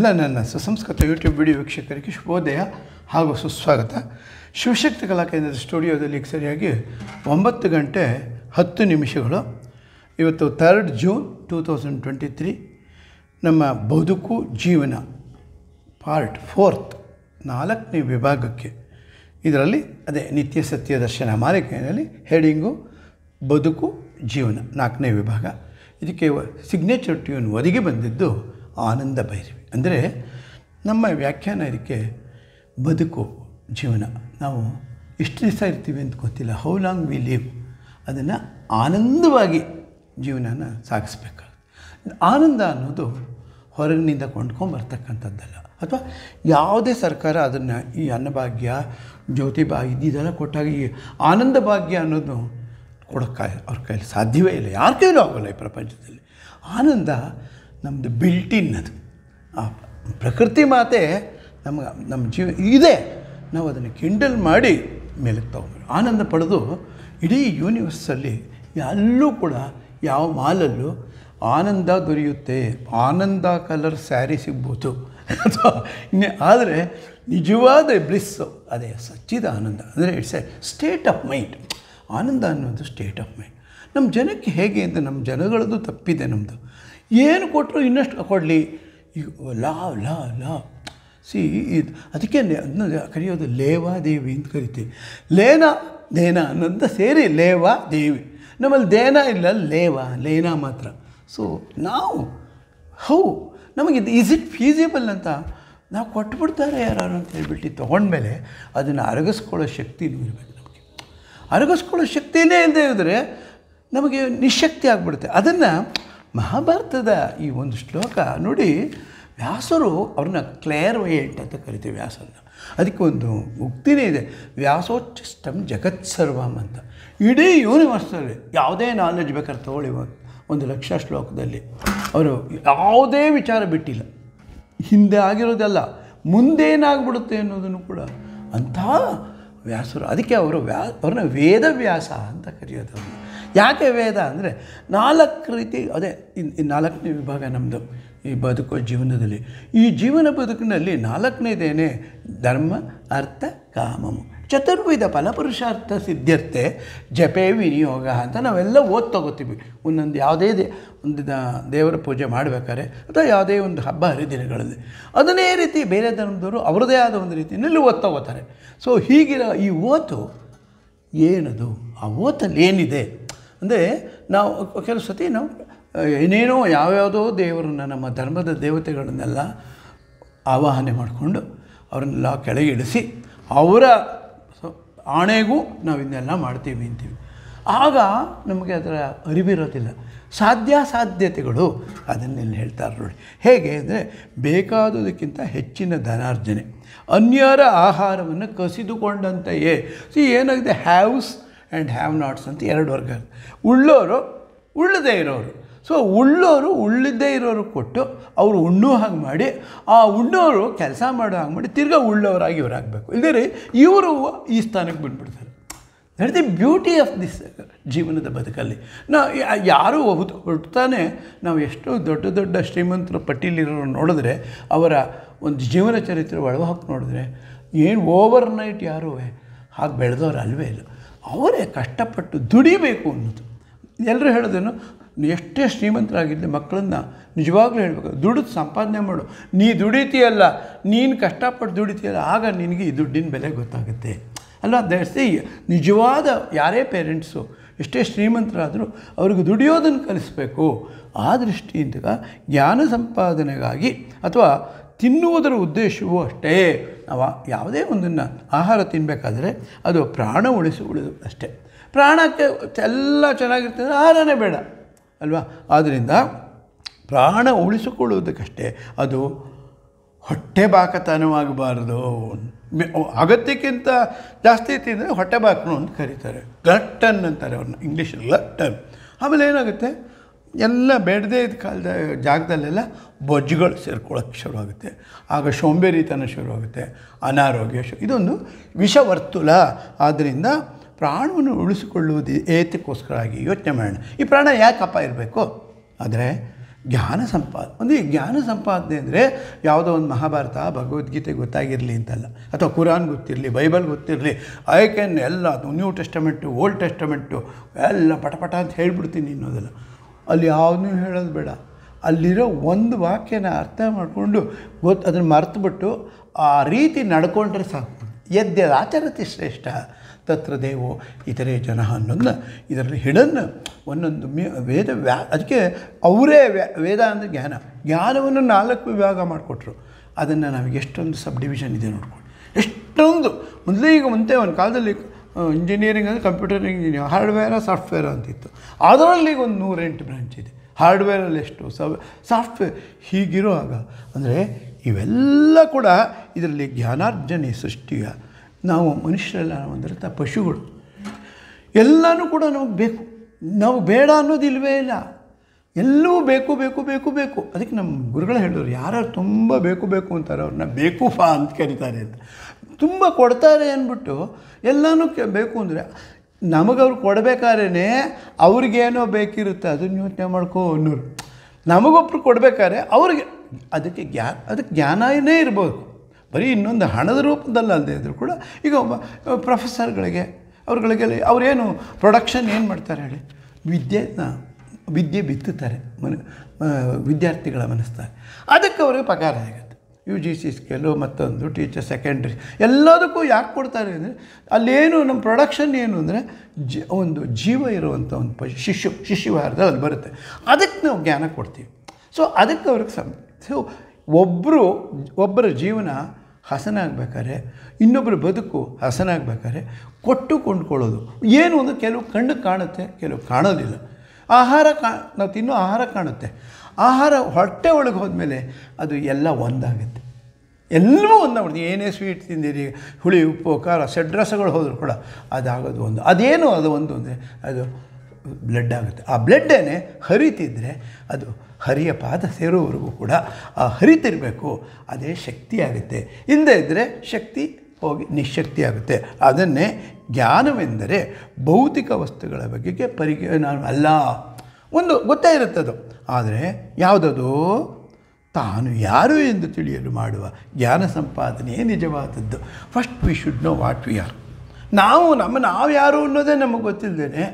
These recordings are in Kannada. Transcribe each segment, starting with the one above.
ಎಲ್ಲ ನನ್ನ ಸುಸಂಸ್ಕೃತ ಯೂಟ್ಯೂಬ್ ವಿಡಿಯೋ ವೀಕ್ಷಕರಿಗೆ ಶುಭೋದಯ ಹಾಗೂ ಸುಸ್ವಾಗತ ಶಿವಶಕ್ತಿ ಕಲಾ ಕೇಂದ್ರದ ಸ್ಟುಡಿಯೋದಲ್ಲಿ ಸರಿಯಾಗಿ ಒಂಬತ್ತು ಗಂಟೆ ಹತ್ತು ನಿಮಿಷಗಳು ಇವತ್ತು third June two thousand twenty three ನಮ್ಮ ಬದುಕು ಜೀವನ ಪಾರ್ಟ್ ಫೋರ್ತ್ ನಾಲ್ಕನೇ ವಿಭಾಗಕ್ಕೆ ಇದರಲ್ಲಿ ಅದೇ ನಿತ್ಯ ಸತ್ಯ ದರ್ಶನ ಮಾಲಿಕೆಯಲ್ಲಿ ಹೆಡಿಂಗು ಬದುಕು ಜೀವನ ನಾಲ್ಕನೇ ವಿಭಾಗ ಇದಕ್ಕೆ ಸಿಗ್ನೇಚರ್ ಟ್ಯೂನ್ ಒದಗಿ ಬಂದಿದ್ದು ಆನಂದ ಭೈರವಿ ಅಂದರೆ ನಮ್ಮ ವ್ಯಾಖ್ಯಾನ ಇದಕ್ಕೆ ಬದುಕು ಜೀವನ ನಾವು ಎಷ್ಟು ದಿವಸ ಇರ್ತೀವಿ ಅಂತ ಗೊತ್ತಿಲ್ಲ ಹೌ ಲಾಂಗ್ ವಿ ಲಿವ್ ಅದನ್ನು ಆನಂದವಾಗಿ ಜೀವನನ ಸಾಗಿಸ್ಬೇಕಾಗುತ್ತೆ ಆನಂದ ಅನ್ನೋದು ಹೊರಗಿನಿಂದ ಕೊಂಡ್ಕೊಂಬರ್ತಕ್ಕಂಥದ್ದಲ್ಲ ಅಥವಾ ಯಾವುದೇ ಸರ್ಕಾರ ಅದನ್ನು ಈ ಅನ್ನಭಾಗ್ಯ ಜ್ಯೋತಿ ಭಾಗ್ಯ ಇದೆಲ್ಲ ಕೊಟ್ಟಾಗ ಈ ಆನಂದ ಭಾಗ್ಯ ಅನ್ನೋದು ಕೊಡೋಕ್ಕೆ ಅವ್ರ ಕೈಯಲ್ಲಿ ಸಾಧ್ಯವೇ ಇಲ್ಲ ಯಾರ ಕೈಯಲ್ಲೂ ಆಗೋಲ್ಲ ಈ ಪ್ರಪಂಚದಲ್ಲಿ ಆನಂದ ನಮ್ಮದು ಬಿಲ್ಟಿನ್ ಅದು ಆ ಪ್ರಕೃತಿ ಮಾತೆ ನಮ್ಗೆ ನಮ್ಮ ಜೀವ ಇದೆ ನಾವು ಅದನ್ನು ಕಿಂಡಲ್ ಮಾಡಿ ಮೇಲಕ್ಕೆ ತಗೊಂಡು ಆನಂದ ಪಡೆದು ಇಡೀ ಯೂನಿವರ್ಸಲ್ಲಿ ಎಲ್ಲೂ ಕೂಡ ಯಾವ ಮಾಲಲ್ಲೂ ಆನಂದ ದೊರೆಯುತ್ತೆ ಆನಂದ ಕಲರ್ ಸ್ಯಾರಿ ಸಿಗ್ಬೋದು ಆದರೆ ನಿಜವಾದ ಬ್ಲಿಸ್ಸು ಅದೇ ಸಚ್ಚಿದ ಆನಂದ ಅಂದರೆ it's a state of mind ಆನಂದ ಅನ್ನೋದು ಸ್ಟೇಟ್ ಆಫ್ ಮೈಂಡ್ ನಮ್ಮ ಜನಕ್ಕೆ ಹೇಗೆ ಅಂತ ನಮ್ಮ ಜನಗಳದ್ದು ತಪ್ಪಿದೆ ನಮ್ಮದು ಏನು ಕೊಟ್ಟರು ಇನ್ನಷ್ಟು ಕೊಡಲಿ ಲಾ ಲಾ ಲಾ ಸಿ ಇದು ಅದಕ್ಕೆ ಅದನ್ನ ಕರೆಯೋದು ದೇವಿ ಅಂತ ಕರಿತೀವಿ ಲೇನ ದೇನ ಅನ್ನೋದು ಸೇರಿ ಲೇವಾ ದೇವಿ ನಮ್ಮಲ್ಲಿ ದೇನ ಇಲ್ಲ ಲೇವ ಲೇನ ಮಾತ್ರ ಸೊ ನಾವು ಹೌ ನಮಗಿದು ಈಸ್ ಇಟ್ ಫೀಸಿಬಲ್ ಅಂತ ನಾವು ಕೊಟ್ಬಿಡ್ತಾರೆ ಯಾರು ಅಂತ ಹೇಳ್ಬಿಟ್ಟು ತೊಗೊಂಡ್ಮೇಲೆ ಅದನ್ನು ಅರಗಿಸ್ಕೊಳ್ಳೋ ಶಕ್ತಿನೂ ಇರಬೇಕು ನಮಗೆ ಅರಗಿಸ್ಕೊಳ್ಳೋ ಶಕ್ತಿಯೇ ಇಲ್ಲದೆ ಇದ್ದರೆ ನಮಗೆ ನಿಶಕ್ತಿ ಆಗಿಬಿಡುತ್ತೆ ಅದನ್ನು ಮಹಾಭಾರತದ ಈ ಒಂದು ಶ್ಲೋಕ ನೋಡಿ ವ್ಯಾಸರು ಅವ್ರನ್ನ ಕ್ಲೇರ್ ವೇಟ್ ಅಂತ ಕರಿತೀವಿ ವ್ಯಾಸನ ಅದಕ್ಕೆ ಒಂದು ಮುಕ್ತಿನೇ ಇದೆ ವ್ಯಾಸೋಚ್ಚಿಷ್ಟಂ ಜಗತ್ ಸರ್ವಂ ಅಂತ ಇಡೀ ಯೂನಿವರ್ಸಲ್ಲಿ ಯಾವುದೇ ನಾಲೆಡ್ಜ್ ಬೇಕಾದ್ರೆ ತಗೊಳ್ಳಿ ಒಂದು ಲಕ್ಷ ಶ್ಲೋಕದಲ್ಲಿ ಅವರು ಯಾವುದೇ ವಿಚಾರ ಬಿಟ್ಟಿಲ್ಲ ಹಿಂದೆ ಆಗಿರೋದಲ್ಲ ಮುಂದೇನಾಗ್ಬಿಡುತ್ತೆ ಅನ್ನೋದನ್ನು ಕೂಡ ಅಂಥ ವ್ಯಾಸರು ಅದಕ್ಕೆ ಅವರು ವ್ಯಾ ಅವ್ರನ್ನ ವೇದವ್ಯಾಸ ಅಂತ ಕರೆಯೋದು ಯಾಕೆ ವೇದ ಅಂದರೆ ನಾಲ್ಕು ರೀತಿ ಅದೇ ಈ ನಾಲ್ಕನೇ ವಿಭಾಗ ನಮ್ಮದು ಈ ಬದುಕೋ ಜೀವನದಲ್ಲಿ ಈ ಜೀವನ ಬದುಕಿನಲ್ಲಿ ನಾಲ್ಕನೇದೇನೆ ಧರ್ಮ ಅರ್ಥ ಕಾಮಮು ಚತುರ್ವಿಧ ಫಲಪುರುಷಾರ್ಥ ಸಿದ್ಧತೆ ಜಪೆ ವಿನಿಯೋಗ ಅಂತ ನಾವೆಲ್ಲ ಓದ್ ತಗೋತೀವಿ ಒಂದೊಂದು ಯಾವುದೇ ದೇ ಒಂದು ದೇವರ ಪೂಜೆ ಮಾಡಬೇಕಾದ್ರೆ ಅಥವಾ ಯಾವುದೇ ಒಂದು ಹಬ್ಬ ಹರಿದಿನಗಳಲ್ಲಿ ಅದನ್ನೇ ರೀತಿ ಬೇರೆ ಧರ್ಮದವರು ಅವರದೇ ಆದ ಒಂದು ರೀತಿಯಲ್ಲಿ ಓದ್ ತಗೋತಾರೆ ಸೊ ಹೀಗಿರೋ ಈ ಓತು ಏನದು ಆ ಓತಲ್ಲಿ ಏನಿದೆ ಅಂದರೆ ನಾವು ಕೆಲವು ಸತಿ ನಾವು ಏನೇನೋ ಯಾವ್ಯಾವುದೋ ದೇವರನ್ನ ನಮ್ಮ ಧರ್ಮದ ದೇವತೆಗಳನ್ನೆಲ್ಲ ಆವಾಹನೆ ಮಾಡಿಕೊಂಡು ಅವರನ್ನೆಲ್ಲ ಕೆಳಗೆ ಇಳಿಸಿ ಅವರ ಆಣೆಗೂ ನಾವು ಇದನ್ನೆಲ್ಲ ಮಾಡ್ತೀವಿ ಅಂತೀವಿ ಆಗ ನಮಗೆ ಅದರ ಅರಿವಿರೋದಿಲ್ಲ ಅದನ್ನು ಅದನ್ನೆಲ್ಲ ಹೇಳ್ತಾರೆ ನೋಡಿ ಹೇಗೆ ಅಂದರೆ ಬೇಕಾದುದಕ್ಕಿಂತ ಹೆಚ್ಚಿನ ಧನಾರ್ಜನೆ ಅನ್ಯರ ಆಹಾರವನ್ನು ಕಸಿದುಕೊಂಡಂತೆಯೇ ಸೊ ಏನಾಗಿದೆ ಹ್ಯಾವ್ಸ್ ಆ್ಯಂಡ್ ಹ್ಯಾವ್ ನಾಟ್ಸ್ ಅಂತ ಎರಡು ವರ್ಗ ಉಳ್ಳೋರು ಉಳ್ಳದೇ ಇರೋರು ಸೊ ಉಳ್ಳೋರು ಉಳ್ಳದೇ ಇರೋರು ಕೊಟ್ಟು ಅವರು ಉಣ್ಣು ಹಾಗೆ ಮಾಡಿ ಆ ಉಣ್ಣೋರು ಕೆಲಸ ಮಾಡೋ ಹಾಗೆ ಮಾಡಿ ತಿರ್ಗಾ ಉಳ್ಳೋರಾಗಿ ಇವರಾಗಬೇಕು ಇಲ್ಲದೇ ಇವರು ಈ ಸ್ಥಾನಕ್ಕೆ ಬಂದುಬಿಡ್ತಾರೆ that the beauty of this ಜೀವನದ ಬದುಕಲ್ಲಿ ಯಾರು ಯಾರೂ ಹೊರತಾನೆ ನಾವು ಎಷ್ಟೋ ದೊಡ್ಡ ದೊಡ್ಡ ಶ್ರೀಮಂತರ ಪಟ್ಟಿಲಿರೋ ನೋಡಿದ್ರೆ ಅವರ ಒಂದು ಜೀವನ ಚರಿತ್ರೆ ಒಳಗೆ ಹಾಕಿ ನೋಡಿದ್ರೆ ಏನು ಓವರ್ ನೈಟ್ ಯಾರೂ ಹಾಗೆ ಬೆಳೆದವ್ರು ಅಲ್ವೇ ಇಲ್ಲ ಅವರೇ ಕಷ್ಟಪಟ್ಟು ದುಡಿಬೇಕು ಅನ್ನೋದು ಎಲ್ಲರೂ ಹೇಳೋದೇನು ಎಷ್ಟೇ ಶ್ರೀಮಂತರಾಗಿರಲಿ ಮಕ್ಕಳನ್ನು ನಿಜವಾಗ್ಲೂ ಹೇಳಬೇಕು ದುಡಿದು ಸಂಪಾದನೆ ಮಾಡು ನೀ ದುಡಿತೀಯಲ್ಲ ನೀನು ಕಷ್ಟಪಟ್ಟು ದುಡಿತೀಯಲ್ಲ ಆಗ ನಿನಗೆ ಈ ದುಡ್ಡಿನ ಬೆಲೆ ಗೊತ್ತಾಗುತ್ತೆ ಅಲ್ಲ ಸೀ ನಿಜವಾದ ಯಾರೇ ಪೇರೆಂಟ್ಸು ಎಷ್ಟೇ ಶ್ರೀಮಂತರಾದರೂ ಅವ್ರಿಗೆ ದುಡಿಯೋದನ್ನು ಕಲಿಸಬೇಕು ಆ ದೃಷ್ಟಿಯಿಂದ ಜ್ಞಾನ ಸಂಪಾದನೆಗಾಗಿ ಅಥವಾ ತಿನ್ನುವುದರ ಉದ್ದೇಶವೂ ಅಷ್ಟೇ ನಾವು ಯಾವುದೇ ಒಂದನ್ನು ಆಹಾರ ತಿನ್ನಬೇಕಾದ್ರೆ ಅದು ಪ್ರಾಣ ಉಳಿಸಿ ಉಳಿದು ಅಷ್ಟೇ ಪ್ರಾಣಕ್ಕೆ ಎಲ್ಲ ಚೆನ್ನಾಗಿರ್ತದೆ ಆಹಾರನೇ ಬೇಡ ಅಲ್ವಾ ಆದ್ದರಿಂದ ಪ್ರಾಣ ಉಳಿಸಿಕೊಳ್ಳುವುದಕ್ಕಷ್ಟೇ ಅದು ಹೊಟ್ಟೆ ಬಾಕತನವಾಗಬಾರ್ದು ಅಗತ್ಯಕ್ಕಿಂತ ಜಾಸ್ತಿ ತಿಂದರೆ ಹೊಟ್ಟೆ ಬಾಕನು ಅಂತ ಕರೀತಾರೆ ಗಟ್ಟನ್ ಅಂತಾರೆ ಅವ್ರನ್ನ ಇಂಗ್ಲೀಷಲ್ಲಿ ಗಟ್ಟನ್ ಆಮೇಲೆ ಏನಾಗುತ್ತೆ ಎಲ್ಲ ಬೇಡದೇ ಇದ್ದ ಕಾಲದ ಜಾಗದಲ್ಲೆಲ್ಲ ಬೊಜ್ಜುಗಳು ಸೇರ್ಕೊಳ್ಳೋಕ್ಕೆ ಶುರುವಾಗುತ್ತೆ ಆಗ ಶೋಂಬೇರಿತನ ಶುರುವಾಗುತ್ತೆ ಅನಾರೋಗ್ಯ ಶು ಇದೊಂದು ವಿಷವರ್ತುಲ ಆದ್ದರಿಂದ ಪ್ರಾಣವನ್ನು ಉಳಿಸಿಕೊಳ್ಳುವುದು ಆಗಿ ಯೋಚನೆ ಮಾಡೋಣ ಈ ಪ್ರಾಣ ಯಾಕಪ್ಪ ಇರಬೇಕು ಆದರೆ ಜ್ಞಾನ ಸಂಪಾದನೆ ಒಂದು ಈ ಜ್ಞಾನ ಸಂಪಾದನೆ ಅಂದರೆ ಯಾವುದೋ ಒಂದು ಮಹಾಭಾರತ ಭಗವದ್ಗೀತೆ ಗೊತ್ತಾಗಿರಲಿ ಅಂತಲ್ಲ ಅಥವಾ ಕುರಾನ್ ಗೊತ್ತಿರಲಿ ಬೈಬಲ್ ಗೊತ್ತಿರಲಿ ಐ ಎಲ್ಲ ನ್ಯೂ ಟೆಸ್ಟಮೆಂಟು ಓಲ್ಡ್ ಟೆಸ್ಟಮೆಂಟು ಎಲ್ಲ ಪಟಪಟ ಅಂತ ಹೇಳ್ಬಿಡ್ತೀನಿ ಇನ್ನೋದಲ್ಲ ಅಲ್ಲಿ ಯಾವುದನ್ನೂ ಹೇಳೋದು ಬೇಡ ಅಲ್ಲಿರೋ ಒಂದು ವಾಕ್ಯನ ಅರ್ಥ ಮಾಡಿಕೊಂಡು ಗೊತ್ತು ಅದನ್ನು ಮರೆತುಬಿಟ್ಟು ಆ ರೀತಿ ನಡ್ಕೊಂಡ್ರೆ ಸಾಕು ಎದ್ದೆ ಆಚರತಿ ಶ್ರೇಷ್ಠ ತತ್ರ ದೇವೋ ಇತರೆ ಜನ ಅನ್ನೋದನ್ನ ಇದರಲ್ಲಿ ಹಿಡನ್ನು ಒಂದೊಂದು ಮೇ ವೇದ ವ್ಯಾ ಅದಕ್ಕೆ ಅವರೇ ವ್ಯಾ ವೇದ ಅಂದರೆ ಜ್ಞಾನ ಜ್ಞಾನವನ್ನು ನಾಲ್ಕು ವಿಭಾಗ ಮಾಡಿಕೊಟ್ರು ಅದನ್ನು ನಮಗೆ ಎಷ್ಟೊಂದು ಸಬ್ ಡಿವಿಷನ್ ಇದೆ ನೋಡ್ಕೊಂಡು ಎಷ್ಟೊಂದು ಮೊದಲೇ ಈಗ ಮುಂತೆ ಒಂದು ಕಾಲದಲ್ಲಿ ಇಂಜಿನಿಯರಿಂಗ್ ಅಂದರೆ ಕಂಪ್ಯೂಟರ್ ಇಂಜಿನಿಯರ್ ಹಾರ್ಡ್ವೇರ ಸಾಫ್ಟ್ವೇರ್ ಅಂತಿತ್ತು ಅದರಲ್ಲಿ ಒಂದು ನೂರೆಂಟು ಬ್ರ್ಯಾಂಚ್ ಇದೆ ಹಾರ್ಡ್ವೇರಲ್ಲಿ ಎಷ್ಟು ಸಾಫ್ಟ್ವೇರ್ ಹೀಗಿರುವಾಗ ಅಂದರೆ ಇವೆಲ್ಲ ಕೂಡ ಇದರಲ್ಲಿ ಜ್ಞಾನಾರ್ಜನೆ ಸೃಷ್ಟಿಯ ನಾವು ಮನುಷ್ಯರೆಲ್ಲ ತ ಪಶುಗಳು ಎಲ್ಲನೂ ಕೂಡ ನಮಗೆ ಬೇಕು ನಾವು ಬೇಡ ಅನ್ನೋದಿಲ್ವೇ ಇಲ್ಲ ಎಲ್ಲವೂ ಬೇಕು ಬೇಕು ಬೇಕು ಬೇಕು ಅದಕ್ಕೆ ನಮ್ಮ ಗುರುಗಳು ಹೇಳೋರು ಯಾರು ತುಂಬ ಬೇಕು ಬೇಕು ಅಂತಾರೆ ಅವ್ರನ್ನ ಬೇಕು ಫಾ ಅಂತ ಕರೀತಾರೆ ಅಂತ ತುಂಬ ಕೊಡ್ತಾರೆ ಅಂದ್ಬಿಟ್ಟು ಎಲ್ಲನೂ ಕೆ ಬೇಕು ಅಂದರೆ ನಮಗವ್ರು ಕೊಡಬೇಕಾದ್ರೇ ಅವ್ರಿಗೇನೋ ಬೇಕಿರುತ್ತೆ ಅದನ್ನು ಯೋಚನೆ ಮಾಡ್ಕೋ ಅನ್ನೋರು ನಮಗೊಬ್ರು ಕೊಡಬೇಕಾದ್ರೆ ಅವ್ರಿಗೆ ಅದಕ್ಕೆ ಜ್ಞಾನ ಅದಕ್ಕೆ ಜ್ಞಾನನೇ ಇರ್ಬೋದು ಬರೀ ಇನ್ನೊಂದು ಹಣದ ರೂಪದಲ್ಲಿ ಅಲ್ಲದೆ ಇದ್ದರೂ ಕೂಡ ಈಗ ಒಬ್ಬ ಪ್ರೊಫೆಸರ್ಗಳಿಗೆ ಅವ್ರು ಅವರೇನು ಪ್ರೊಡಕ್ಷನ್ ಏನು ಮಾಡ್ತಾರೆ ಹೇಳಿ ವಿದ್ಯೆನ ವಿದ್ಯೆ ಬಿತ್ತುತ್ತಾರೆ ಮನ ವಿದ್ಯಾರ್ಥಿಗಳ ಮನಸ್ತಾರೆ ಅದಕ್ಕೆ ಅವರಿಗೆ ಪಗಾರ ಆಗಿದೆ ಯು ಜಿ ಸಿ ಸ್ಕೇಲು ಮತ್ತೊಂದು ಟೀಚರ್ ಸೆಕೆಂಡ್ರಿ ಎಲ್ಲದಕ್ಕೂ ಯಾಕೆ ಕೊಡ್ತಾರೆ ಅಂದರೆ ಅಲ್ಲೇನು ನಮ್ಮ ಪ್ರೊಡಕ್ಷನ್ ಏನು ಅಂದರೆ ಜ ಒಂದು ಜೀವ ಇರುವಂಥ ಒಂದು ಪ ಶಿಶು ಶಿಶುವಾರದಲ್ಲಿ ಅಲ್ಲಿ ಬರುತ್ತೆ ಅದಕ್ಕೆ ನಾವು ಜ್ಞಾನ ಕೊಡ್ತೀವಿ ಸೊ ಅದಕ್ಕೆ ಅವ್ರಿಗೆ ಸಮ ಸೊ ಒಬ್ಬರು ಒಬ್ಬರ ಜೀವನ ಹಸನಾಗಬೇಕಾದ್ರೆ ಇನ್ನೊಬ್ಬರ ಬದುಕು ಹಸನಾಗಬೇಕಾದ್ರೆ ಕೊಟ್ಟು ಕೊಂಡ್ಕೊಳ್ಳೋದು ಏನು ಒಂದು ಕೆಲವು ಕಣ್ಣು ಕಾಣುತ್ತೆ ಕೆಲವು ಕಾಣೋದಿಲ್ಲ ಆಹಾರ ಕಾ ನಾವು ತಿನ್ನೋ ಆಹಾರ ಕಾಣುತ್ತೆ ಆಹಾರ ಹೊಟ್ಟೆ ಒಳಗೆ ಹೋದ್ಮೇಲೆ ಅದು ಎಲ್ಲ ಒಂದಾಗುತ್ತೆ ಎಲ್ಲವೂ ಒಂದಾಗ್ಬಿಡ್ತೀವಿ ಏನೇ ಸ್ವೀಟ್ ತಿಂದಿರಿ ಹುಳಿ ಉಪ್ಪು ಖಾರ ಸೆಡ್ರಸಗಳು ಹೋದರೂ ಕೂಡ ಅದಾಗೋದು ಒಂದು ಅದೇನು ಅದು ಒಂದು ಅಂದರೆ ಅದು ಬ್ಲಡ್ ಆಗುತ್ತೆ ಆ ಬ್ಲಡ್ಡೇ ಹರಿತಿದ್ರೆ ಅದು ಹರಿಯ ಪಾದ ಸೇರುವವರೆಗೂ ಕೂಡ ಆ ಹರಿತಿರಬೇಕು ಅದೇ ಶಕ್ತಿ ಆಗುತ್ತೆ ಹಿಂದೆ ಇದ್ದರೆ ಶಕ್ತಿ ಹೋಗಿ ನಿಶಕ್ತಿ ಆಗುತ್ತೆ ಅದನ್ನೇ ಜ್ಞಾನವೆಂದರೆ ಭೌತಿಕ ವಸ್ತುಗಳ ಬಗೆಗೆ ಪರಿಗ ನಾನು ಅಲ್ಲ ಒಂದು ಗೊತ್ತೇ ಇರುತ್ತದು ಆದರೆ ಯಾವುದದು ತಾನು ಯಾರು ಎಂದು ತಿಳಿಯಲು ಮಾಡುವ ಜ್ಞಾನ ಸಂಪಾದನೆಯೇ ನಿಜವಾದದ್ದು first we should know what we are ನಾವು ನಮ್ಮ ನಾವು ಯಾರು ಅನ್ನೋದೇ ನಮಗೆ ಗೊತ್ತಿಲ್ಲದೇನೆ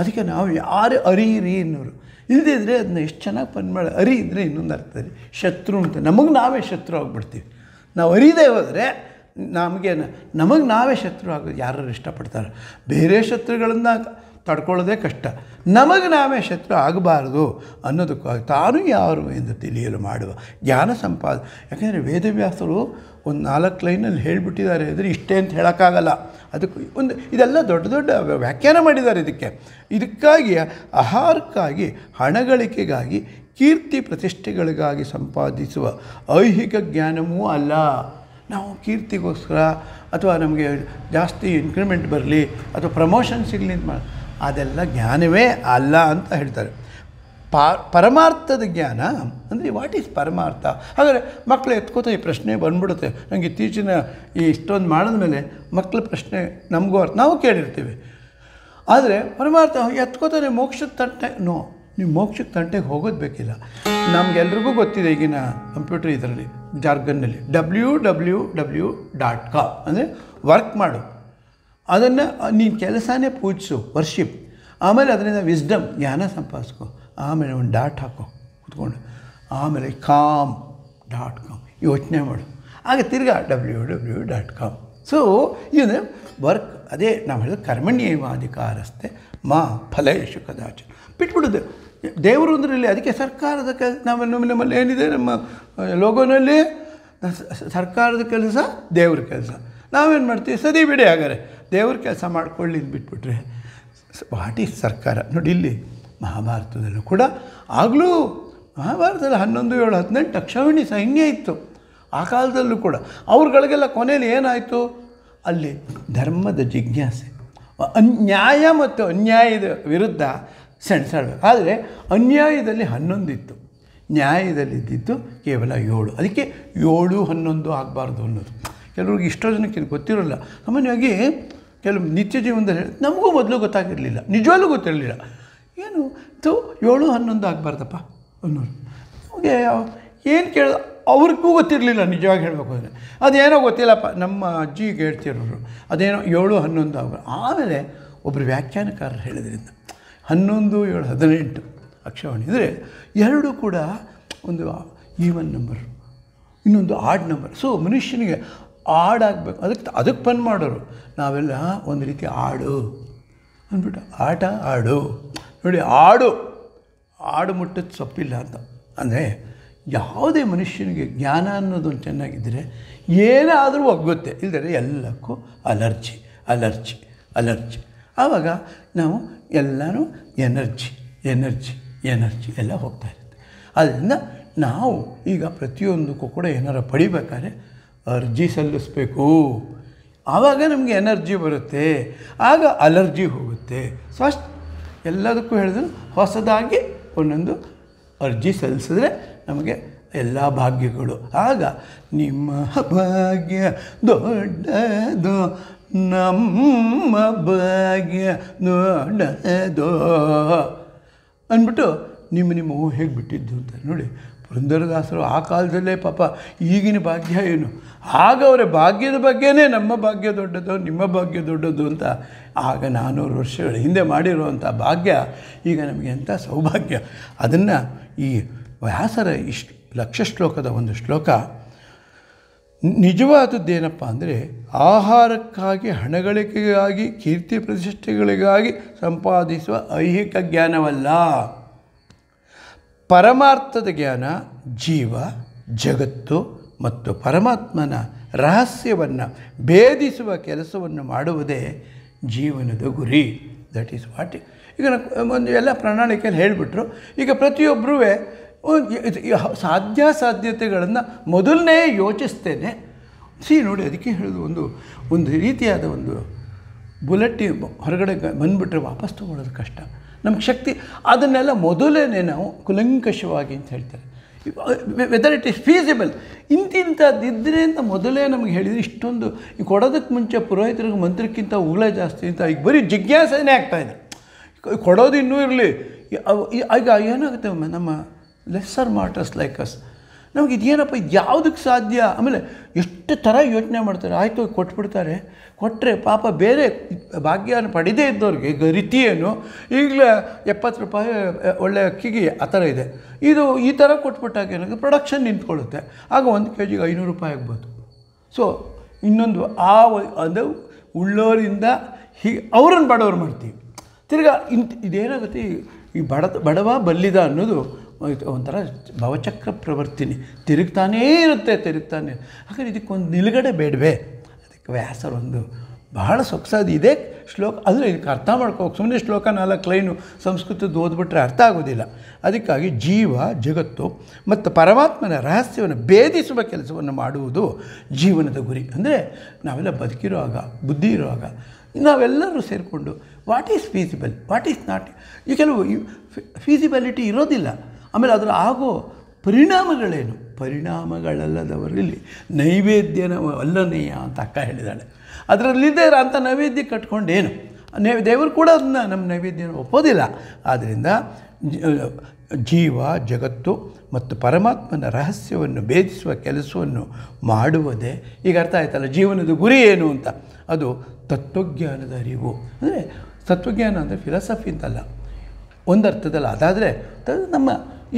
ಅದಕ್ಕೆ ನಾವು ಯಾರು ಅರಿಯಿರಿ ಅನ್ನೋರು ಇಲ್ಲದಿದ್ದರೆ ಅದನ್ನ ಎಷ್ಟು ಚೆನ್ನಾಗಿ ಪನ್ ಮಾಡಿ ಅರಿ ಇದ್ದರೆ ಇನ್ನೊಂದು ಅರ್ಥ ರೀ ಶತ್ರು ಅಂತ ನಮಗೆ ನಾವೇ ಶತ್ರು ಆಗಿಬಿಡ್ತೀವಿ ನಾವು ಅರಿದೇ ಹೋದರೆ ನಮಗೆ ನಮಗೆ ನಾವೇ ಶತ್ರು ಆಗೋದು ಯಾರು ಇಷ್ಟಪಡ್ತಾರೆ ಬೇರೆ ಶತ್ರುಗಳನ್ನು ತಡ್ಕೊಳ್ಳೋದೇ ಕಷ್ಟ ನಮಗೆ ನಾವೇ ಶತ್ರು ಆಗಬಾರ್ದು ಅನ್ನೋದಕ್ಕಾಗಿ ತಾನು ಯಾರು ಎಂದು ತಿಳಿಯಲು ಮಾಡುವ ಜ್ಞಾನ ಸಂಪಾದ ಯಾಕೆಂದರೆ ವೇದವ್ಯಾಸರು ಒಂದು ನಾಲ್ಕು ಲೈನಲ್ಲಿ ಹೇಳಿಬಿಟ್ಟಿದ್ದಾರೆ ಅಂದರೆ ಇಷ್ಟೇ ಅಂತ ಹೇಳೋಕ್ಕಾಗಲ್ಲ ಅದಕ್ಕೆ ಒಂದು ಇದೆಲ್ಲ ದೊಡ್ಡ ದೊಡ್ಡ ವ್ಯಾಖ್ಯಾನ ಮಾಡಿದ್ದಾರೆ ಇದಕ್ಕೆ ಇದಕ್ಕಾಗಿ ಆಹಾರಕ್ಕಾಗಿ ಹಣಗಳಿಕೆಗಾಗಿ ಕೀರ್ತಿ ಪ್ರತಿಷ್ಠೆಗಳಿಗಾಗಿ ಸಂಪಾದಿಸುವ ಐಹಿಕ ಜ್ಞಾನವೂ ಅಲ್ಲ ನಾವು ಕೀರ್ತಿಗೋಸ್ಕರ ಅಥವಾ ನಮಗೆ ಜಾಸ್ತಿ ಇನ್ಕ್ರಿಮೆಂಟ್ ಬರಲಿ ಅಥವಾ ಪ್ರಮೋಷನ್ ಸಿಗಲಿ ಅಂತ ಮಾಡಿ ಅದೆಲ್ಲ ಜ್ಞಾನವೇ ಅಲ್ಲ ಅಂತ ಹೇಳ್ತಾರೆ ಪರಮಾರ್ಥದ ಜ್ಞಾನ ಅಂದರೆ ವಾಟ್ ಈಸ್ ಪರಮಾರ್ಥ ಹಾಗಾದರೆ ಮಕ್ಕಳು ಎತ್ಕೋತ ಈ ಪ್ರಶ್ನೆ ಬಂದ್ಬಿಡುತ್ತೆ ನನಗೆ ಇತ್ತೀಚಿನ ಈ ಇಷ್ಟೊಂದು ಮಾಡಿದ ಮೇಲೆ ಮಕ್ಕಳ ಪ್ರಶ್ನೆ ನಮಗೂ ಅರ್ಥ ನಾವು ಕೇಳಿರ್ತೀವಿ ಆದರೆ ಪರಮಾರ್ಥ ಎತ್ಕೋತಾನೆ ಮೋಕ್ಷದ ತಂಟೆ ನೋ ನೀವು ಮೋಕ್ಷದ ತಂಟೆಗೆ ಹೋಗೋದು ಬೇಕಿಲ್ಲ ನಮಗೆಲ್ರಿಗೂ ಗೊತ್ತಿದೆ ಈಗಿನ ಕಂಪ್ಯೂಟರ್ ಇದರಲ್ಲಿ ಜಾರ್ಗನ್ನಲ್ಲಿ W W W dot com ಅಂದರೆ ವರ್ಕ್ ಮಾಡು ಅದನ್ನು ನೀನು ಕೆಲಸನೇ ಪೂಜಿಸು ವರ್ಷಿಪ್ ಆಮೇಲೆ ಅದರಿಂದ ವಿಸ್ಡಮ್ ಜ್ಞಾನ ಸಂಪಾದಿಸ್ಕೊ ಆಮೇಲೆ ಒಂದು ಡಾಟ್ ಹಾಕೋ ಕುತ್ಕೊಂಡು ಆಮೇಲೆ ಕಾಮ್ ಡಾಟ್ ಕಾಮ್ ಯೋಚನೆ ಮಾಡು ಆಗ ತಿರ್ಗಾ W W dot com so ಇದು ವರ್ಕ್ ಅದೇ ನಾವು ಹೇಳಿದ ಕರ್ಮಣ್ಯೇವಾಧಿಕಾರಸ್ತೆ ಮಾ ಫಲೇಶು ಕದಾಚು ಬಿಟ್ಬಿಡೋದು ದೇವರು ಅಂದ್ರಲ್ಲಿ ಅದಕ್ಕೆ ಸರ್ಕಾರದ ಕೆಲಸ ನಾವು ನಮ್ಮ ನಮ್ಮಲ್ಲಿ ಏನಿದೆ ನಮ್ಮ ಲೋಗೋನಲ್ಲಿ ಸರ್ಕಾರದ ಕೆಲಸ ದೇವ್ರ ಕೆಲಸ ನಾವೇನು ಮಾಡ್ತೀವಿ ಸದಿ ಬಿಡಿ ಆಗಾರೆ ದೇವ್ರ ಕೆಲಸ ಮಾಡ್ಕೊಳ್ಳಿ ಬಿಟ್ಬಿಟ್ರೆ ವಾಟಿ ಸರ್ಕಾರ ನೋಡಿ ಇಲ್ಲಿ ಮಹಾಭಾರತದಲ್ಲೂ ಕೂಡ ಆಗಲೂ ಮಹಾಭಾರತದಲ್ಲಿ ಹನ್ನೊಂದು ಏಳು ಹದಿನೆಂಟು ಅಕ್ಷವಣಿ ಸೈನ್ಯ ಇತ್ತು ಆ ಕಾಲದಲ್ಲೂ ಕೂಡ ಅವ್ರುಗಳಿಗೆಲ್ಲ ಕೊನೆಯಲ್ಲಿ ಏನಾಯಿತು ಅಲ್ಲಿ ಧರ್ಮದ ಜಿಜ್ಞಾಸೆ ಅನ್ಯಾಯ ಮತ್ತು ಅನ್ಯಾಯದ ವಿರುದ್ಧ ಸೆಣಸಾಡಬೇಕು ಆದರೆ ಅನ್ಯಾಯದಲ್ಲಿ ಹನ್ನೊಂದಿತ್ತು ನ್ಯಾಯದಲ್ಲಿ ಇದ್ದಿದ್ದು ಕೇವಲ ಏಳು ಅದಕ್ಕೆ ಏಳು ಹನ್ನೊಂದು ಆಗಬಾರ್ದು ಅನ್ನೋದು ಕೆಲವ್ರಿಗೆ ಇಷ್ಟೋ ಜನಕ್ಕೆ ಗೊತ್ತಿರೋಲ್ಲ ಸಾಮಾನ್ಯವಾಗಿ ಕೆಲವು ನಿತ್ಯ ಜೀವನದಲ್ಲಿ ನಮಗೂ ಮೊದಲು ಗೊತ್ತಾಗಿರಲಿಲ್ಲ ನಿಜವಾಗ್ಲೂ ಗೊತ್ತಿರಲಿಲ್ಲ ಏನು ತು ಏಳು ಹನ್ನೊಂದು ಆಗಬಾರ್ದಪ್ಪ ಅನ್ನೋರು ನಮಗೆ ಏನು ಕೇಳ ಅವ್ರಿಗೂ ಗೊತ್ತಿರಲಿಲ್ಲ ನಿಜವಾಗಿ ಹೇಳಬೇಕು ಅಂದರೆ ಅದೇನೋ ಗೊತ್ತಿಲ್ಲಪ್ಪ ನಮ್ಮ ಅಜ್ಜಿಗೆ ಹೇಳ್ತಿರೋರು ಅದೇನೋ ಏಳು ಹನ್ನೊಂದು ಆಗ ಆಮೇಲೆ ಒಬ್ಬರು ವ್ಯಾಖ್ಯಾನಕಾರರು ಹೇಳಿದ್ರಿಂದ ಹನ್ನೊಂದು ಏಳು ಹದಿನೆಂಟು ಅಕ್ಷವಾಣಿ ಅಂದರೆ ಎರಡೂ ಕೂಡ ಒಂದು ಈವನ್ ನಂಬರು ಇನ್ನೊಂದು ಆಡ್ ನಂಬರ್ ಸೊ ಮನುಷ್ಯನಿಗೆ ಆಡಾಗಬೇಕು ಅದಕ್ಕೆ ಅದಕ್ಕೆ ಪನ್ ಮಾಡೋರು ನಾವೆಲ್ಲ ಒಂದು ರೀತಿ ಆಡು ಅಂದ್ಬಿಟ್ಟು ಆಟ ಆಡು ನೋಡಿ ಆಡು ಆಡು ಮುಟ್ಟದ ಸೊಪ್ಪಿಲ್ಲ ಅಂತ ಅಂದರೆ ಯಾವುದೇ ಮನುಷ್ಯನಿಗೆ ಜ್ಞಾನ ಅನ್ನೋದೊಂದು ಚೆನ್ನಾಗಿದ್ದರೆ ಏನಾದರೂ ಒಗ್ಗುತ್ತೆ ಇಲ್ಲದ್ರೆ ಎಲ್ಲಕ್ಕೂ ಅಲರ್ಜಿ ಅಲರ್ಜಿ ಅಲರ್ಜಿ ಆವಾಗ ನಾವು ಎಲ್ಲನೂ ಎನರ್ಜಿ ಎನರ್ಜಿ ಎನರ್ಜಿ ಎಲ್ಲ ಹೋಗ್ತಾ ಇರುತ್ತೆ ಆದ್ದರಿಂದ ನಾವು ಈಗ ಪ್ರತಿಯೊಂದಕ್ಕೂ ಕೂಡ ಏನಾರ ಪಡಿಬೇಕಾದ್ರೆ ಅರ್ಜಿ ಸಲ್ಲಿಸಬೇಕು ಆವಾಗ ನಮಗೆ ಎನರ್ಜಿ ಬರುತ್ತೆ ಆಗ ಅಲರ್ಜಿ ಹೋಗುತ್ತೆ ಫಸ್ಟ್ ಎಲ್ಲದಕ್ಕೂ ಹೇಳಿದ್ರು ಹೊಸದಾಗಿ ಒಂದೊಂದು ಅರ್ಜಿ ಸಲ್ಲಿಸಿದ್ರೆ ನಮಗೆ ಎಲ್ಲ ಭಾಗ್ಯಗಳು ಆಗ ನಿಮ್ಮ ಭಾಗ್ಯ ದೊಡ್ಡದು ನಮ್ಮ ಭಾಗ್ಯ ದೊಡ್ಡದು ಅಂದ್ಬಿಟ್ಟು ನಿಮ್ಮ ನಿಮ್ಮ ಹೇಗೆ ಬಿಟ್ಟಿದ್ದು ಅಂತ ನೋಡಿ ವೃಂದರದಾಸರು ಆ ಕಾಲದಲ್ಲೇ ಪಾಪ ಈಗಿನ ಭಾಗ್ಯ ಏನು ಆಗ ಅವರ ಭಾಗ್ಯದ ಬಗ್ಗೆನೇ ನಮ್ಮ ಭಾಗ್ಯ ದೊಡ್ಡದು ನಿಮ್ಮ ಭಾಗ್ಯ ದೊಡ್ಡದು ಅಂತ ಆಗ ನಾನ್ನೂರು ವರ್ಷಗಳ ಹಿಂದೆ ಮಾಡಿರುವಂಥ ಭಾಗ್ಯ ಈಗ ನಮಗೆ ಎಂಥ ಸೌಭಾಗ್ಯ ಅದನ್ನು ಈ ವ್ಯಾಸರ ಇಷ್ಟು ಲಕ್ಷ ಶ್ಲೋಕದ ಒಂದು ಶ್ಲೋಕ ನಿಜವಾದದ್ದೇನಪ್ಪ ಅಂದರೆ ಆಹಾರಕ್ಕಾಗಿ ಹಣಗಳಿಕೆಗಾಗಿ ಕೀರ್ತಿ ಪ್ರತಿಷ್ಠೆಗಳಿಗಾಗಿ ಸಂಪಾದಿಸುವ ಐಹಿಕ ಜ್ಞಾನವಲ್ಲ ಪರಮಾರ್ಥದ ಜ್ಞಾನ ಜೀವ ಜಗತ್ತು ಮತ್ತು ಪರಮಾತ್ಮನ ರಹಸ್ಯವನ್ನು ಭೇದಿಸುವ ಕೆಲಸವನ್ನು ಮಾಡುವುದೇ ಜೀವನದ ಗುರಿ ದಟ್ ಈಸ್ ವಾಟ್ ಈಗ ಒಂದು ಎಲ್ಲ ಪ್ರಣಾಳಿಕೆಯಲ್ಲಿ ಹೇಳಿಬಿಟ್ರು ಈಗ ಪ್ರತಿಯೊಬ್ಬರೂ ಸಾಧ್ಯ ಸಾಧ್ಯತೆಗಳನ್ನು ಮೊದಲನೇ ಯೋಚಿಸ್ತೇನೆ ಸಿ ನೋಡಿ ಅದಕ್ಕೆ ಹೇಳೋದು ಒಂದು ಒಂದು ರೀತಿಯಾದ ಒಂದು ಬುಲೆಟಿ ಹೊರಗಡೆ ಬಂದುಬಿಟ್ರೆ ವಾಪಸ್ ತೊಗೊಳ್ಳೋದು ಕಷ್ಟ ನಮ್ಗೆ ಶಕ್ತಿ ಅದನ್ನೆಲ್ಲ ಮೊದಲೇ ನಾವು ಕುಲಂಕಷವಾಗಿ ಅಂತ ಹೇಳ್ತಾರೆ ವೆದರ್ ಇಟ್ ಈಸ್ ಫೀಸಿಬಲ್ ಇಂತಿಂಥದ್ದಿದ್ದರೆ ಅಂತ ಮೊದಲೇ ನಮಗೆ ಹೇಳಿದರೆ ಇಷ್ಟೊಂದು ಈಗ ಕೊಡೋದಕ್ಕೆ ಮುಂಚೆ ಪುರೋಹಿತರಿಗೆ ಮಂತ್ರಕ್ಕಿಂತ ಉಗಳ ಜಾಸ್ತಿ ಅಂತ ಈಗ ಬರೀ ಜಿಜ್ಞಾಸನೇ ಆಗ್ತಾಯಿದೆ ಕೊಡೋದು ಇನ್ನೂ ಇರಲಿ ಈಗ ಏನಾಗುತ್ತೆ ನಮ್ಮ ಲೆಸ್ಸರ್ ಮಾರ್ಟರ್ಸ್ ಲೈಕ್ ಅಸ್ ನಮಗೆ ಇದೇನಪ್ಪ ಇದು ಯಾವುದಕ್ಕೆ ಸಾಧ್ಯ ಆಮೇಲೆ ಎಷ್ಟು ಥರ ಯೋಚನೆ ಮಾಡ್ತಾರೆ ಆಯಿತು ಕೊಟ್ಬಿಡ್ತಾರೆ ಕೊಟ್ಟರೆ ಪಾಪ ಬೇರೆ ಭಾಗ್ಯನ ಪಡೆದೇ ಇದ್ದವ್ರಿಗೆ ಗರಿತಿ ಏನು ಈಗಲೇ ಎಪ್ಪತ್ತು ರೂಪಾಯಿ ಒಳ್ಳೆಯ ಅಕ್ಕಿಗೆ ಆ ಥರ ಇದೆ ಇದು ಈ ಥರ ಕೊಟ್ಬಿಟ್ಟಾಗ ಏನಾಗುತ್ತೆ ಪ್ರೊಡಕ್ಷನ್ ನಿಂತ್ಕೊಳ್ಳುತ್ತೆ ಆಗ ಒಂದು ಕೆ ಜಿಗೆ ಐನೂರು ರೂಪಾಯಿ ಆಗ್ಬೋದು ಸೊ ಇನ್ನೊಂದು ಆ ಅದು ಉಳ್ಳೋರಿಂದ ಹೀಗೆ ಅವ್ರನ್ನ ಬಡವರು ಮಾಡ್ತೀವಿ ತಿರ್ಗಾ ಇಂತ ಇದೇನಾಗುತ್ತೆ ಈ ಬಡ ಬಡವ ಬಲ್ಲಿದ ಅನ್ನೋದು ಒಂಥರ ಭವಚಕ್ರ ಪ್ರವರ್ತಿನಿ ತಿರುಗ್ತಾನೇ ಇರುತ್ತೆ ತಿರುಗ್ತಾನೆ ಹಾಗಾದ್ರೆ ಇದಕ್ಕೊಂದು ನಿಲುಗಡೆ ಬೇಡವೆ ಅದಕ್ಕೆ ವ್ಯಾಸರೊಂದು ಬಹಳ ಸೊಗಸಾದ ಇದೆ ಶ್ಲೋಕ ಅಂದರೆ ಇದಕ್ಕೆ ಅರ್ಥ ಮಾಡ್ಕೋಬೇಕು ಸುಮ್ಮನೆ ಶ್ಲೋಕ ನಾಲ್ಕು ಲೈನು ಸಂಸ್ಕೃತದ್ದು ಓದ್ಬಿಟ್ರೆ ಅರ್ಥ ಆಗೋದಿಲ್ಲ ಅದಕ್ಕಾಗಿ ಜೀವ ಜಗತ್ತು ಮತ್ತು ಪರಮಾತ್ಮನ ರಹಸ್ಯವನ್ನು ಭೇದಿಸುವ ಕೆಲಸವನ್ನು ಮಾಡುವುದು ಜೀವನದ ಗುರಿ ಅಂದರೆ ನಾವೆಲ್ಲ ಬದುಕಿರುವಾಗ ಬುದ್ಧಿ ಇರುವಾಗ ನಾವೆಲ್ಲರೂ ಸೇರಿಕೊಂಡು what is feasible what is not ಈ ಕೆಲವು ಫೀಸಿಬಿಲಿಟಿ ಇರೋದಿಲ್ಲ ಆಮೇಲೆ ಅದರ ಆಗೋ ಪರಿಣಾಮಗಳೇನು ಪರಿಣಾಮಗಳಲ್ಲದವರಲ್ಲಿ ನೈವೇದ್ಯನ ಅಲ್ಲನೆಯ ಅಂತ ಅಕ್ಕ ಹೇಳಿದ್ದಾಳೆ ಅದರಲ್ಲಿದ್ದೇ ಅಂತ ನೈವೇದ್ಯ ಕಟ್ಕೊಂಡೇನು ನೈ ದೇವರು ಕೂಡ ಅದನ್ನ ನಮ್ಮ ನೈವೇದ್ಯನ ಒಪ್ಪೋದಿಲ್ಲ ಆದ್ದರಿಂದ ಜೀವ ಜಗತ್ತು ಮತ್ತು ಪರಮಾತ್ಮನ ರಹಸ್ಯವನ್ನು ಭೇದಿಸುವ ಕೆಲಸವನ್ನು ಮಾಡುವುದೇ ಈಗ ಅರ್ಥ ಆಯ್ತಲ್ಲ ಜೀವನದ ಗುರಿ ಏನು ಅಂತ ಅದು ತತ್ವಜ್ಞಾನದ ಅರಿವು ಅಂದರೆ ತತ್ವಜ್ಞಾನ ಅಂದರೆ ಫಿಲಾಸಫಿ ಅಂತಲ್ಲ ಅರ್ಥದಲ್ಲ ಅದಾದರೆ ನಮ್ಮ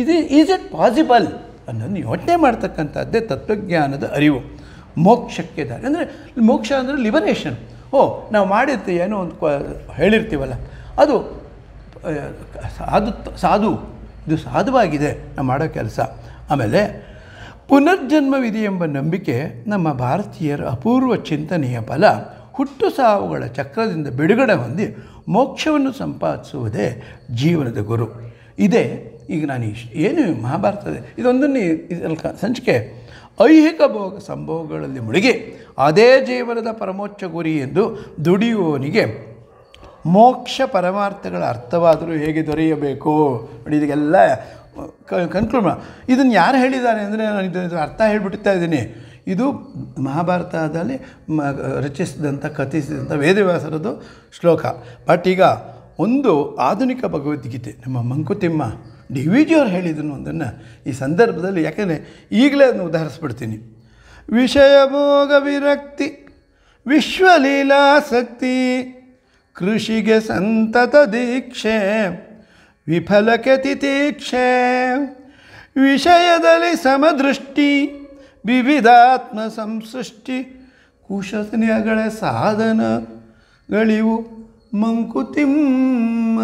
ಇದು ಈಸ್ ಇಟ್ ಪಾಸಿಬಲ್ ಅನ್ನೋದು ಯೋಚನೆ ಮಾಡ್ತಕ್ಕಂಥದ್ದೇ ತತ್ವಜ್ಞಾನದ ಅರಿವು ಮೋಕ್ಷಕ್ಕೆ ದಾರಿ ಅಂದರೆ ಮೋಕ್ಷ ಅಂದರೆ ಲಿಬರೇಷನ್ ಓ ನಾವು ಮಾಡಿರ್ತೀವಿ ಏನೋ ಒಂದು ಹೇಳಿರ್ತೀವಲ್ಲ ಅದು ಸಾಧು ಸಾಧು ಇದು ಸಾಧುವಾಗಿದೆ ನಾವು ಮಾಡೋ ಕೆಲಸ ಆಮೇಲೆ ಪುನರ್ಜನ್ಮವಿದೆ ಎಂಬ ನಂಬಿಕೆ ನಮ್ಮ ಭಾರತೀಯರ ಅಪೂರ್ವ ಚಿಂತನೆಯ ಬಲ ಹುಟ್ಟು ಸಾವುಗಳ ಚಕ್ರದಿಂದ ಬಿಡುಗಡೆ ಹೊಂದಿ ಮೋಕ್ಷವನ್ನು ಸಂಪಾದಿಸುವುದೇ ಜೀವನದ ಗುರು ಇದೇ ಈಗ ನಾನು ಏನು ಮಹಾಭಾರತದ ಇದೊಂದನ್ನೇ ಸಂಚಿಕೆ ಐಹಿಕ ಭೋಗ ಸಂಭೋಗಗಳಲ್ಲಿ ಮುಳುಗಿ ಅದೇ ಜೀವನದ ಪರಮೋಚ್ಚ ಗುರಿ ಎಂದು ದುಡಿಯುವವನಿಗೆ ಮೋಕ್ಷ ಪರಮಾರ್ಥಗಳ ಅರ್ಥವಾದರೂ ಹೇಗೆ ದೊರೆಯಬೇಕು ನೋಡಿ ಇದಕ್ಕೆಲ್ಲ ಕನ್ಕ್ಲೂಡ್ ಇದನ್ನು ಯಾರು ಹೇಳಿದ್ದಾರೆ ಅಂದರೆ ನಾನು ಇದು ಅರ್ಥ ಹೇಳಿಬಿಡ್ತಾ ಇದ್ದೀನಿ ಇದು ಮಹಾಭಾರತದಲ್ಲಿ ಮ ರಚಿಸಿದಂಥ ಕಥಿಸಿದಂಥ ವೇದವ್ಯಾಸರದ್ದು ಶ್ಲೋಕ ಬಟ್ ಈಗ ಒಂದು ಆಧುನಿಕ ಭಗವದ್ಗೀತೆ ನಮ್ಮ ಮಂಕುತಿಮ್ಮ ಡಿ ವಿ ಜಿಯವ್ರು ಹೇಳಿದನು ಒಂದನ್ನು ಈ ಸಂದರ್ಭದಲ್ಲಿ ಯಾಕೆಂದರೆ ಈಗಲೇ ಅದನ್ನು ಉದಾಹರಿಸ್ಬಿಡ್ತೀನಿ ಭೋಗ ವಿರಕ್ತಿ ವಿಶ್ವಲೀಲಾಸಕ್ತಿ ಕೃಷಿಗೆ ಸಂತತ ದೀಕ್ಷೆ ವಿಫಲಕ್ಕೆ ತಿತೀಕ್ಷೆ ವಿಷಯದಲ್ಲಿ ಸಮದೃಷ್ಟಿ ವಿವಿಧಾತ್ಮ ಸಂಸೃಷ್ಟಿ ಕುಶನೆಯಗಳ ಸಾಧನಗಳಿವು ಮಂಕುತಿಮ್ಮ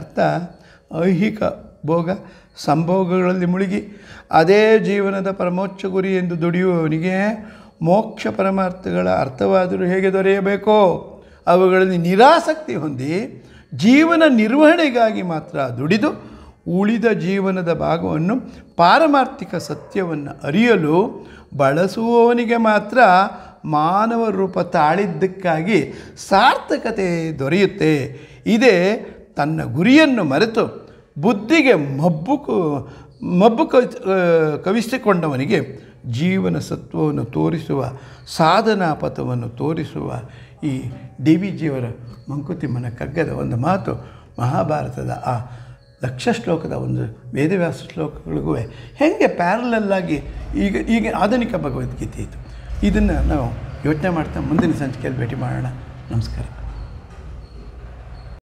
ಅರ್ಥ ಐಹಿಕ ಭೋಗ ಸಂಭೋಗಗಳಲ್ಲಿ ಮುಳುಗಿ ಅದೇ ಜೀವನದ ಪರಮೋಚ್ಚ ಗುರಿ ಎಂದು ದುಡಿಯುವವನಿಗೆ ಮೋಕ್ಷ ಪರಮಾರ್ಥಗಳ ಅರ್ಥವಾದರೂ ಹೇಗೆ ದೊರೆಯಬೇಕೋ ಅವುಗಳಲ್ಲಿ ನಿರಾಸಕ್ತಿ ಹೊಂದಿ ಜೀವನ ನಿರ್ವಹಣೆಗಾಗಿ ಮಾತ್ರ ದುಡಿದು ಉಳಿದ ಜೀವನದ ಭಾಗವನ್ನು ಪಾರಮಾರ್ಥಿಕ ಸತ್ಯವನ್ನು ಅರಿಯಲು ಬಳಸುವವನಿಗೆ ಮಾತ್ರ ಮಾನವ ರೂಪ ತಾಳಿದ್ದಕ್ಕಾಗಿ ಸಾರ್ಥಕತೆ ದೊರೆಯುತ್ತೆ ಇದೇ ತನ್ನ ಗುರಿಯನ್ನು ಮರೆತು ಬುದ್ಧಿಗೆ ಮಬ್ಬು ಮಬ್ಬು ಕವಿಸಿಕೊಂಡವನಿಗೆ ಜೀವನ ಸತ್ವವನ್ನು ತೋರಿಸುವ ಸಾಧನಾ ಪಥವನ್ನು ತೋರಿಸುವ ಈ ಡಿ ವಿ ಜಿಯವರ ಮಂಕುತಿಮ್ಮನ ಕಗ್ಗದ ಒಂದು ಮಾತು ಮಹಾಭಾರತದ ಆ ಲಕ್ಷ ಶ್ಲೋಕದ ಒಂದು ವೇದವ್ಯಾಸ ಶ್ಲೋಕಗಳಿಗೂ ಹೆಂಗೆ ಪ್ಯಾರಲಲ್ಲಾಗಿ ಈಗ ಈಗ ಆಧುನಿಕ ಭಗವದ್ಗೀತೆ ಇತ್ತು ಇದನ್ನು ನಾವು ಯೋಚನೆ ಮಾಡ್ತಾ ಮುಂದಿನ ಸಂಚಿಕೆಯಲ್ಲಿ ಭೇಟಿ ಮಾಡೋಣ ನಮಸ್ಕಾರ